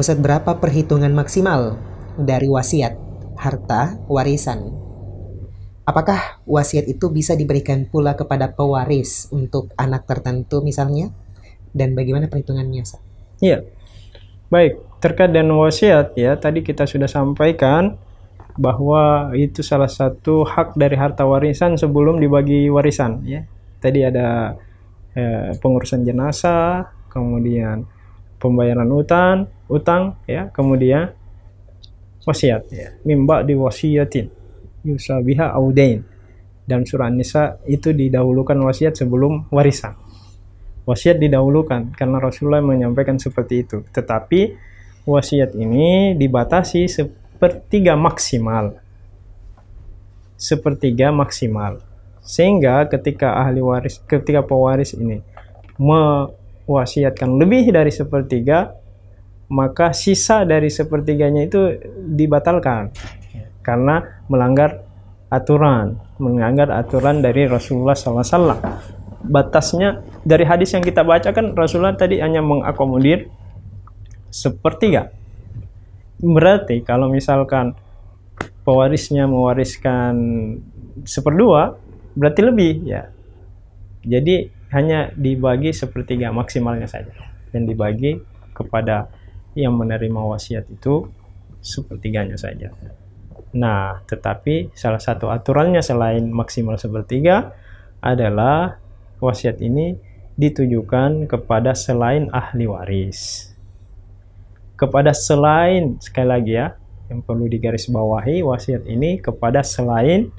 Ustaz berapa perhitungan maksimal dari wasiat, harta, warisan? Apakah wasiat itu bisa diberikan pula kepada pewaris untuk anak tertentu misalnya? Dan bagaimana perhitungannya, Ustaz? Iya. Baik, terkait dengan wasiat ya, tadi kita sudah sampaikan bahwa itu salah satu hak dari harta warisan sebelum dibagi warisan ya. Tadi ada eh, pengurusan jenazah, kemudian pembayaran utang, utang ya kemudian wasiat ya mimba di wasiatin yusabiha audain dan surah nisa itu didahulukan wasiat sebelum warisan wasiat didahulukan karena Rasulullah menyampaikan seperti itu tetapi wasiat ini dibatasi sepertiga maksimal sepertiga maksimal sehingga ketika ahli waris ketika pewaris ini mewasiatkan lebih dari sepertiga maka sisa dari sepertiganya itu dibatalkan ya. karena melanggar aturan, melanggar aturan dari Rasulullah SAW. Batasnya dari hadis yang kita baca kan Rasulullah tadi hanya mengakomodir sepertiga. Berarti kalau misalkan pewarisnya mewariskan seperdua, berarti lebih ya. Jadi hanya dibagi sepertiga maksimalnya saja dan dibagi kepada yang menerima wasiat itu sepertiganya saja. Nah, tetapi salah satu aturannya selain maksimal sepertiga adalah wasiat ini ditujukan kepada selain ahli waris. Kepada selain, sekali lagi ya, yang perlu digarisbawahi wasiat ini kepada selain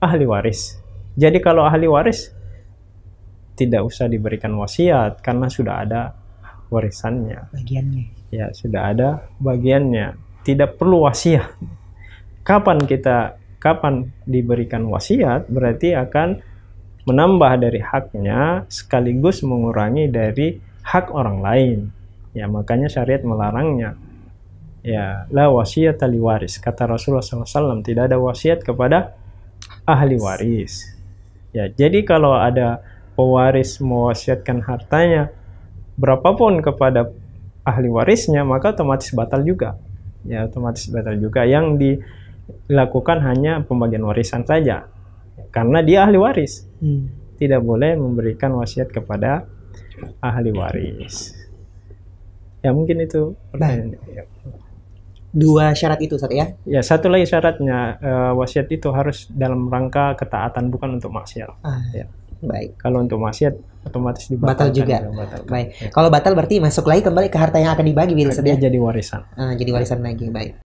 ahli waris. Jadi kalau ahli waris tidak usah diberikan wasiat karena sudah ada warisannya. Bagiannya. Ya, sudah ada bagiannya. Tidak perlu wasiat. Kapan kita kapan diberikan wasiat berarti akan menambah dari haknya sekaligus mengurangi dari hak orang lain. Ya, makanya syariat melarangnya. Ya, la wasiat tali waris. Kata Rasulullah SAW, tidak ada wasiat kepada ahli waris. Ya, jadi kalau ada pewaris mewasiatkan hartanya berapapun kepada ahli warisnya maka otomatis batal juga ya otomatis batal juga yang dilakukan hanya pembagian warisan saja karena dia ahli waris hmm. tidak boleh memberikan wasiat kepada ahli waris ya mungkin itu nah, pertanyaan dua syarat itu satu ya ya satu lagi syaratnya uh, wasiat itu harus dalam rangka ketaatan bukan untuk maksiat ah, ya. baik kalau untuk maksiat otomatis dibatalkan. Batal juga. Gitu, batal. Baik. Ya. Kalau batal berarti masuk lagi kembali ke harta yang akan dibagi Wilson ya. Jadi warisan. Uh, jadi warisan lagi. Baik.